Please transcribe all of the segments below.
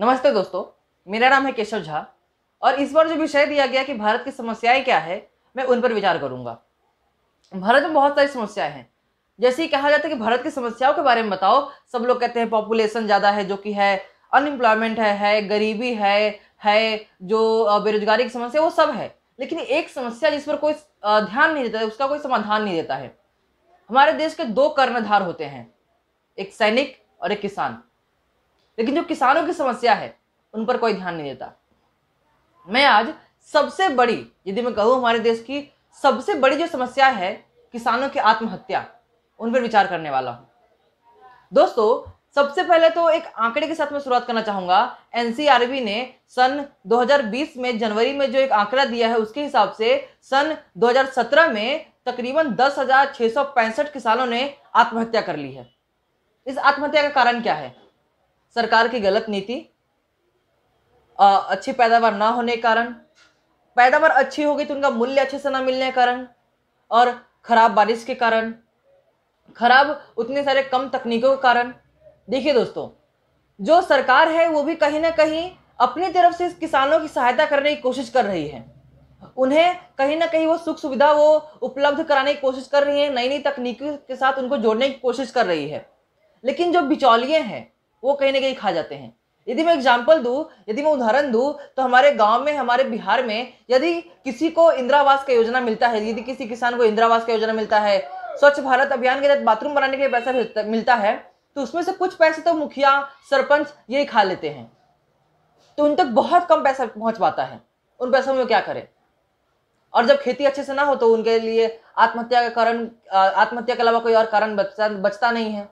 नमस्ते दोस्तों मेरा नाम है केशव झा और इस बार जो विषय दिया गया कि भारत की समस्याएं क्या है मैं उन पर विचार करूंगा भारत में बहुत सारी समस्याएं हैं जैसे ही कहा जाता है कि भारत की समस्याओं के बारे में बताओ सब लोग कहते हैं पॉपुलेशन ज़्यादा है जो कि है अनएम्प्लॉयमेंट है है गरीबी है है जो बेरोजगारी की समस्या वो सब है लेकिन एक समस्या जिस पर कोई ध्यान नहीं देता है उसका कोई समाधान नहीं देता है हमारे देश के दो कर्णधार होते हैं एक सैनिक और एक किसान लेकिन जो किसानों की समस्या है उन पर कोई ध्यान नहीं देता मैं आज सबसे बड़ी यदि मैं कहूँ हमारे देश की सबसे बड़ी जो समस्या है किसानों की आत्महत्या उन पर विचार करने वाला हूँ दोस्तों सबसे पहले तो एक आंकड़े के साथ मैं शुरुआत करना चाहूंगा एनसीआरबी ने सन 2020 में जनवरी में जो एक आंकड़ा दिया है उसके हिसाब से सन 2017 में तकरीबन दस किसानों ने आत्महत्या कर ली है इस आत्महत्या का कारण क्या है सरकार की गलत नीति अच्छी पैदावार ना होने के कारण पैदावार अच्छी होगी तो उनका मूल्य अच्छे से ना मिलने के कारण और ख़राब बारिश के कारण खराब उतने सारे कम तकनीकों के कारण देखिए दोस्तों जो सरकार है वो भी कहीं ना कहीं अपनी तरफ से किसानों की सहायता करने की कोशिश कर रही है उन्हें कहीं ना कहीं वो सुख सुविधा वो उपलब्ध कराने की कोशिश कर रही है नई नई तकनीकों के साथ उनको जोड़ने की कोशिश कर रही है लेकिन जो बिचौलिए हैं वो कहीं ना कहीं खा जाते हैं यदि मैं एग्जाम्पल दूँ यदि मैं उदाहरण दूँ तो हमारे गांव में हमारे बिहार में यदि किसी को इंदिरा आवास का योजना मिलता है यदि किसी किसान को इंदिरा आवास का योजना मिलता है स्वच्छ भारत अभियान के तहत बाथरूम बनाने के लिए पैसा मिलता है तो उसमें से कुछ पैसे तो मुखिया सरपंच यही खा लेते हैं तो उन तक बहुत कम पैसा पहुंच पाता है उन पैसों में क्या करें और जब खेती अच्छे से ना हो तो उनके लिए आत्महत्या का कारण आत्महत्या के अलावा कोई और कारण बचता बचता नहीं है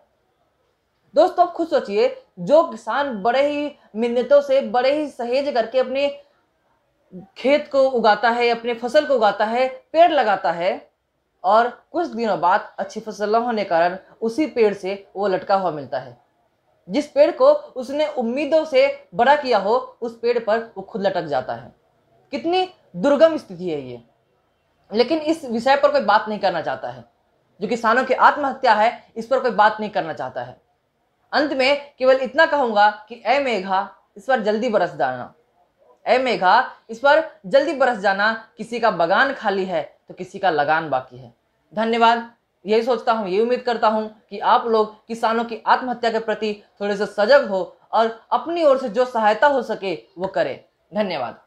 दोस्तों आप खुद सोचिए जो किसान बड़े ही मिन्नतों से बड़े ही सहेज करके अपने खेत को उगाता है अपने फसल को उगाता है पेड़ लगाता है और कुछ दिनों बाद अच्छी फसल न होने कारण उसी पेड़ से वो लटका हुआ मिलता है जिस पेड़ को उसने उम्मीदों से बड़ा किया हो उस पेड़ पर वो खुद लटक जाता है कितनी दुर्गम स्थिति है ये लेकिन इस विषय पर कोई बात नहीं करना चाहता है जो किसानों की आत्महत्या है इस पर कोई बात नहीं करना चाहता है अंत में केवल इतना कहूंगा कि ए मेघा इस पर जल्दी बरस जाना ए मेघा इस पर जल्दी बरस जाना किसी का बगान खाली है तो किसी का लगान बाकी है धन्यवाद यही सोचता हूँ ये उम्मीद करता हूँ कि आप लोग किसानों की आत्महत्या के प्रति थोड़े से सजग हो और अपनी ओर से जो सहायता हो सके वो करें धन्यवाद